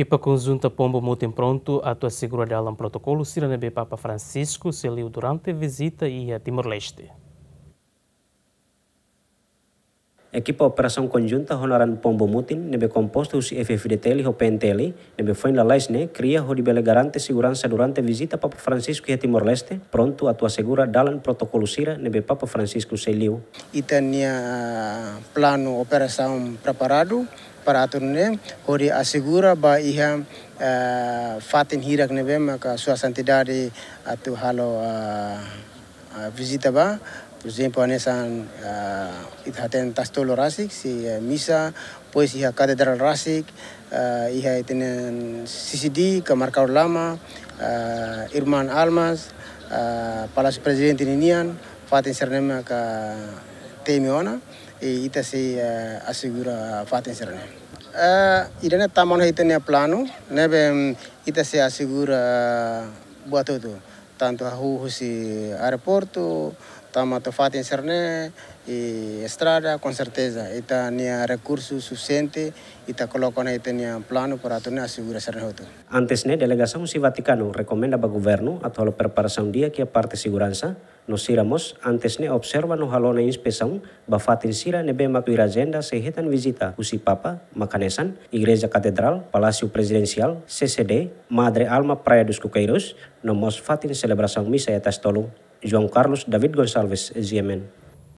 Equipa conjunta Pombo Mutem Pronto, a tua segura de Alan Protocolo, sira nebe Papa Francisco, seliu durante visita e a Timor-Leste. Equipa operação conjunta honoran Pombo Mutin, nebe composto os FFDTL e PNTL, nebe foi na Lesne, cria o de garante segurança durante visita Papa Francisco e Timor-Leste, pronto a tua segura dalan protocolo sira, nebe Papa Francisco seliu. E tinha plano operação preparado, paraturne hari asigura ba iha uh, fatin hirak nebe maka suasan tidari atu halo uh, uh, visita ba Presiden panesan uh, ithaten tastolo rasik si uh, misa pues iha katedral rasik uh, iha itenen CCD kamar lama uh, Irman Almas uh, Palas Presiden Tinian Fatin Sernema ka teimiona e ita se asegura fatin serane e, irene tamon itene plano nebe ita se asegura e, buatoto tanto hahu husi aeroporto tama to fatin serane e estrada com certeza ita nia recurso suficiente ita na ita nia plano para tornar segura sarnoto. Antes ne delegação si Vaticano recomenda ba governo atau la preparação dia que a parte segurança nos iramos antes ne observa no halona inspeção ba fatin sira nebe matuir se sehetan visita usi papa makanesan igreja catedral Palacio presidencial CCD Madre Alma Praia dos Coqueiros no mos fatin celebração missa atas tolo João Carlos David Gonçalves, GMN.